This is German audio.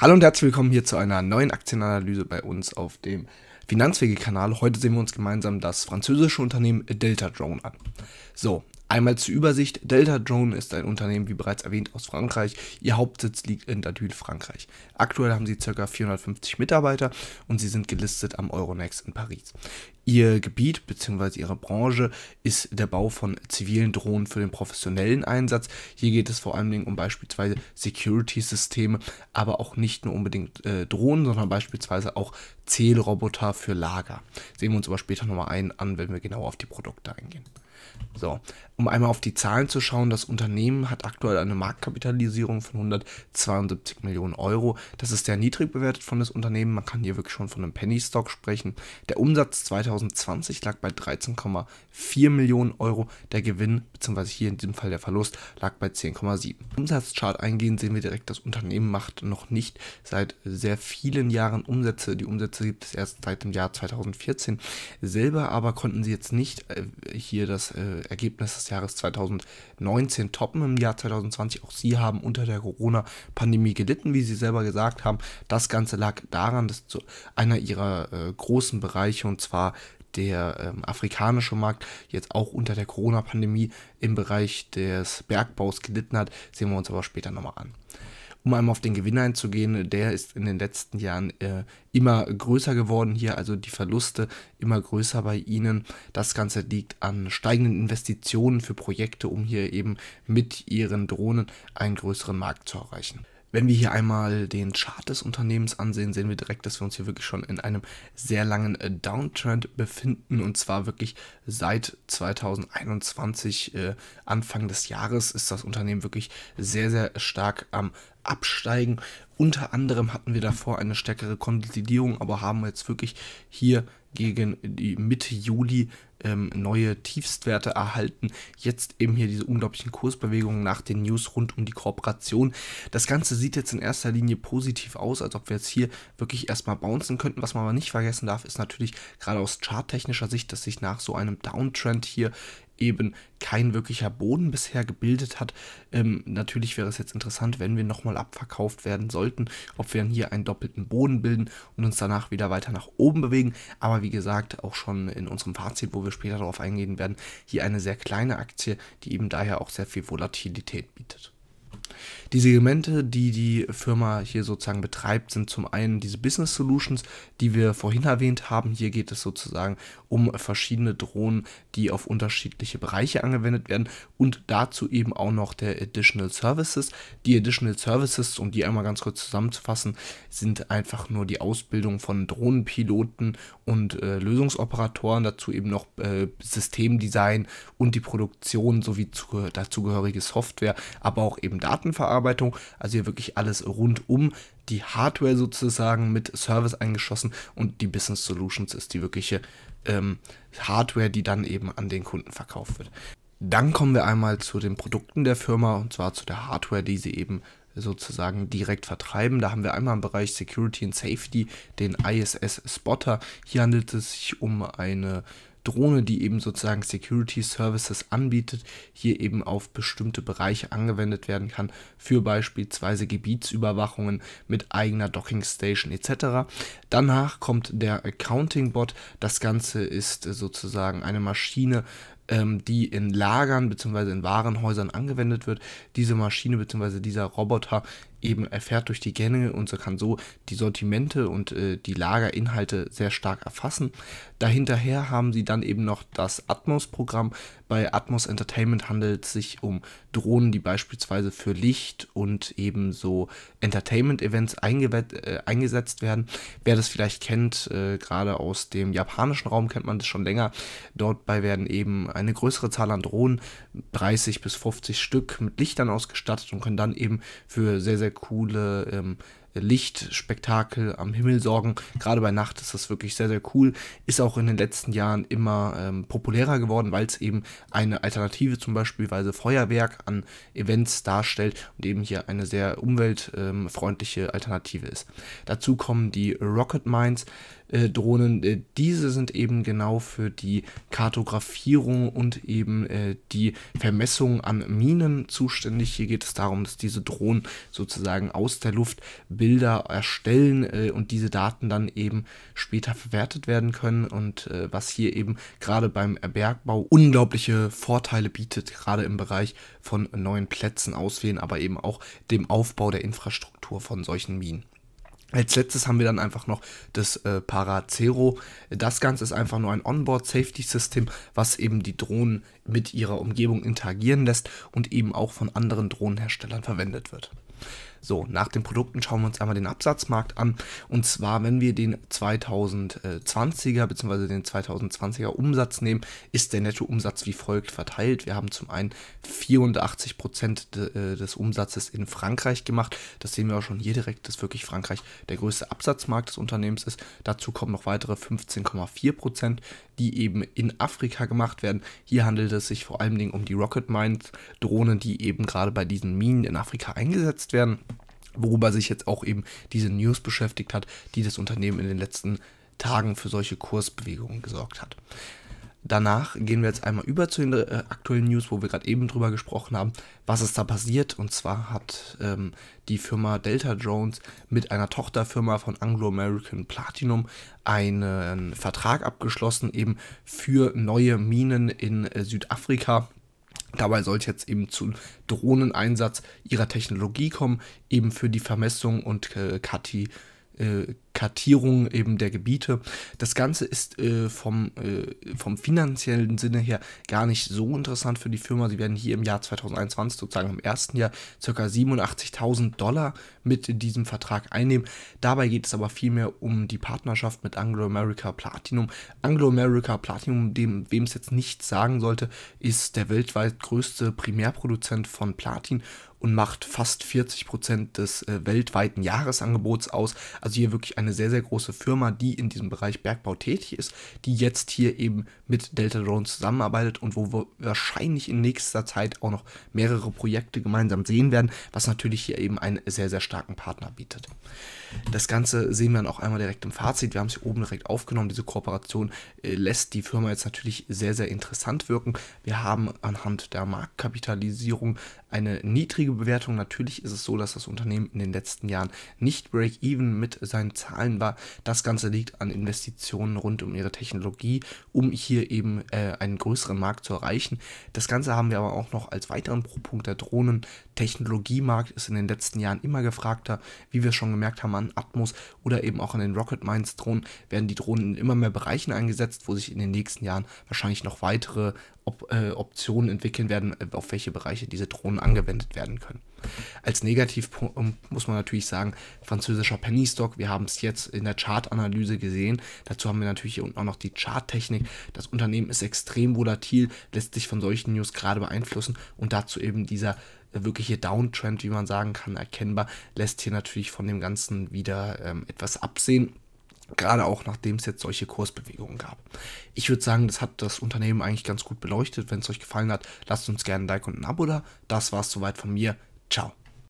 Hallo und herzlich willkommen hier zu einer neuen Aktienanalyse bei uns auf dem Finanzwege-Kanal. Heute sehen wir uns gemeinsam das französische Unternehmen Delta Drone an. So, Einmal zur Übersicht, Delta Drone ist ein Unternehmen, wie bereits erwähnt, aus Frankreich. Ihr Hauptsitz liegt in Dadul, Frankreich. Aktuell haben sie ca. 450 Mitarbeiter und sie sind gelistet am Euronext in Paris. Ihr Gebiet bzw. ihre Branche ist der Bau von zivilen Drohnen für den professionellen Einsatz. Hier geht es vor allen Dingen um beispielsweise Security-Systeme, aber auch nicht nur unbedingt äh, Drohnen, sondern beispielsweise auch Zählroboter für Lager. Sehen wir uns aber später nochmal einen an, wenn wir genau auf die Produkte eingehen. So, um einmal auf die Zahlen zu schauen, das Unternehmen hat aktuell eine Marktkapitalisierung von 172 Millionen Euro. Das ist sehr niedrig bewertet von das Unternehmen. Man kann hier wirklich schon von einem Penny Stock sprechen. Der Umsatz 2020 lag bei 13,4 Millionen Euro. Der Gewinn, beziehungsweise hier in diesem Fall der Verlust, lag bei 10,7. Umsatzchart eingehen sehen wir direkt, das Unternehmen macht noch nicht seit sehr vielen Jahren Umsätze. Die Umsätze gibt es erst seit dem Jahr 2014. Selber aber konnten sie jetzt nicht äh, hier das äh, Ergebnis des Jahres 2019 toppen im Jahr 2020. Auch sie haben unter der Corona-Pandemie gelitten, wie sie selber gesagt haben. Das Ganze lag daran, dass zu einer ihrer äh, großen Bereiche, und zwar der ähm, afrikanische Markt jetzt auch unter der Corona-Pandemie im Bereich des Bergbaus gelitten hat. Sehen wir uns aber später nochmal an um einmal auf den Gewinn einzugehen, der ist in den letzten Jahren äh, immer größer geworden hier, also die Verluste immer größer bei ihnen. Das Ganze liegt an steigenden Investitionen für Projekte, um hier eben mit ihren Drohnen einen größeren Markt zu erreichen. Wenn wir hier einmal den Chart des Unternehmens ansehen, sehen wir direkt, dass wir uns hier wirklich schon in einem sehr langen äh, Downtrend befinden und zwar wirklich seit 2021, äh, Anfang des Jahres, ist das Unternehmen wirklich sehr, sehr stark am Absteigen. Unter anderem hatten wir davor eine stärkere Konsolidierung, aber haben jetzt wirklich hier gegen die Mitte Juli ähm, neue Tiefstwerte erhalten. Jetzt eben hier diese unglaublichen Kursbewegungen nach den News rund um die Kooperation. Das Ganze sieht jetzt in erster Linie positiv aus, als ob wir jetzt hier wirklich erstmal bouncen könnten. Was man aber nicht vergessen darf, ist natürlich gerade aus charttechnischer Sicht, dass sich nach so einem Downtrend hier eben kein wirklicher Boden bisher gebildet hat. Ähm, natürlich wäre es jetzt interessant, wenn wir nochmal abverkauft werden sollten, ob wir dann hier einen doppelten Boden bilden und uns danach wieder weiter nach oben bewegen. Aber wie gesagt, auch schon in unserem Fazit, wo wir wir später darauf eingehen werden, hier eine sehr kleine Aktie, die eben daher auch sehr viel Volatilität bietet. Die Segmente, die die Firma hier sozusagen betreibt, sind zum einen diese Business Solutions, die wir vorhin erwähnt haben. Hier geht es sozusagen um verschiedene Drohnen, die auf unterschiedliche Bereiche angewendet werden und dazu eben auch noch der Additional Services. Die Additional Services, um die einmal ganz kurz zusammenzufassen, sind einfach nur die Ausbildung von Drohnenpiloten und äh, Lösungsoperatoren, dazu eben noch äh, Systemdesign und die Produktion sowie zu, dazugehörige Software, aber auch eben Daten. Datenverarbeitung, also hier wirklich alles rund um die Hardware sozusagen mit Service eingeschossen und die Business Solutions ist die wirkliche ähm, Hardware, die dann eben an den Kunden verkauft wird. Dann kommen wir einmal zu den Produkten der Firma und zwar zu der Hardware, die sie eben sozusagen direkt vertreiben. Da haben wir einmal im Bereich Security and Safety den ISS Spotter. Hier handelt es sich um eine Drohne, die eben sozusagen Security Services anbietet, hier eben auf bestimmte Bereiche angewendet werden kann, für beispielsweise Gebietsüberwachungen mit eigener Docking Station etc. Danach kommt der Accounting Bot. Das Ganze ist sozusagen eine Maschine, ähm, die in Lagern bzw. in Warenhäusern angewendet wird. Diese Maschine bzw. dieser Roboter eben erfährt durch die Gänge und so kann so die Sortimente und äh, die Lagerinhalte sehr stark erfassen. Dahinterher haben sie dann eben noch das Atmos-Programm. Bei Atmos Entertainment handelt es sich um Drohnen, die beispielsweise für Licht und eben so Entertainment-Events äh, eingesetzt werden. Wer das vielleicht kennt, äh, gerade aus dem japanischen Raum kennt man das schon länger. Dort bei werden eben eine größere Zahl an Drohnen, 30 bis 50 Stück, mit Lichtern ausgestattet und können dann eben für sehr, sehr coole ähm, Lichtspektakel am Himmel sorgen. Gerade bei Nacht ist das wirklich sehr, sehr cool. Ist auch in den letzten Jahren immer ähm, populärer geworden, weil es eben eine Alternative zum Beispiel Feuerwerk an Events darstellt und eben hier eine sehr umweltfreundliche ähm, Alternative ist. Dazu kommen die Rocket Mines äh, Drohnen. Äh, diese sind eben genau für die Kartografierung und eben äh, die Vermessung an Minen zuständig. Hier geht es darum, dass diese Drohnen sozusagen aus der Luft Bilder erstellen und diese Daten dann eben später verwertet werden können und was hier eben gerade beim Bergbau unglaubliche Vorteile bietet, gerade im Bereich von neuen Plätzen auswählen, aber eben auch dem Aufbau der Infrastruktur von solchen Minen. Als letztes haben wir dann einfach noch das äh, Paracero. Das Ganze ist einfach nur ein Onboard-Safety-System, was eben die Drohnen mit ihrer Umgebung interagieren lässt und eben auch von anderen Drohnenherstellern verwendet wird. So, nach den Produkten schauen wir uns einmal den Absatzmarkt an. Und zwar, wenn wir den 2020er bzw. den 2020er Umsatz nehmen, ist der Nettoumsatz wie folgt verteilt. Wir haben zum einen 84% Prozent äh, des Umsatzes in Frankreich gemacht. Das sehen wir auch schon hier direkt, dass wirklich Frankreich der größte Absatzmarkt des Unternehmens ist. Dazu kommen noch weitere 15,4%, Prozent, die eben in Afrika gemacht werden. Hier handelt es sich vor allen Dingen um die Rocket Mines Drohnen, die eben gerade bei diesen Minen in Afrika eingesetzt werden worüber sich jetzt auch eben diese News beschäftigt hat, die das Unternehmen in den letzten Tagen für solche Kursbewegungen gesorgt hat. Danach gehen wir jetzt einmal über zu den äh, aktuellen News, wo wir gerade eben drüber gesprochen haben, was ist da passiert. Und zwar hat ähm, die Firma Delta Jones mit einer Tochterfirma von Anglo-American Platinum einen Vertrag abgeschlossen, eben für neue Minen in äh, Südafrika Dabei sollte jetzt eben zum Drohneneinsatz ihrer Technologie kommen, eben für die Vermessung und äh, Kati. äh, Kartierung eben der Gebiete. Das Ganze ist äh, vom, äh, vom finanziellen Sinne her gar nicht so interessant für die Firma. Sie werden hier im Jahr 2021, sozusagen im ersten Jahr, ca. 87.000 Dollar mit diesem Vertrag einnehmen. Dabei geht es aber vielmehr um die Partnerschaft mit Anglo America Platinum. Anglo America Platinum, dem wem es jetzt nicht sagen sollte, ist der weltweit größte Primärproduzent von Platin und macht fast 40% Prozent des äh, weltweiten Jahresangebots aus. Also hier wirklich eine sehr, sehr große Firma, die in diesem Bereich Bergbau tätig ist, die jetzt hier eben mit Delta Drones zusammenarbeitet und wo wir wahrscheinlich in nächster Zeit auch noch mehrere Projekte gemeinsam sehen werden, was natürlich hier eben einen sehr, sehr starken Partner bietet. Das Ganze sehen wir dann auch einmal direkt im Fazit. Wir haben es hier oben direkt aufgenommen. Diese Kooperation äh, lässt die Firma jetzt natürlich sehr, sehr interessant wirken. Wir haben anhand der Marktkapitalisierung eine niedrige Bewertung. Natürlich ist es so, dass das Unternehmen in den letzten Jahren nicht Break-Even mit seinen Zahlen Zahlen war. Das Ganze liegt an Investitionen rund um ihre Technologie, um hier eben äh, einen größeren Markt zu erreichen. Das Ganze haben wir aber auch noch als weiteren Pro-Punkt der Drohnen. Technologiemarkt ist in den letzten Jahren immer gefragter. Wie wir schon gemerkt haben an Atmos oder eben auch an den Rocket Mines Drohnen werden die Drohnen in immer mehr Bereichen eingesetzt, wo sich in den nächsten Jahren wahrscheinlich noch weitere Op äh, Optionen entwickeln werden, auf welche Bereiche diese Drohnen angewendet werden können. Als Negativpunkt ähm, muss man natürlich sagen, französischer Penny Stock, wir haben es jetzt in der Chartanalyse gesehen. Dazu haben wir natürlich hier unten auch noch die Charttechnik. Das Unternehmen ist extrem volatil, lässt sich von solchen News gerade beeinflussen und dazu eben dieser äh, wirkliche Downtrend, wie man sagen kann, erkennbar, lässt hier natürlich von dem Ganzen wieder ähm, etwas absehen gerade auch nachdem es jetzt solche Kursbewegungen gab. Ich würde sagen, das hat das Unternehmen eigentlich ganz gut beleuchtet. Wenn es euch gefallen hat, lasst uns gerne ein Like und ein Abo da. Das war es soweit von mir. Ciao.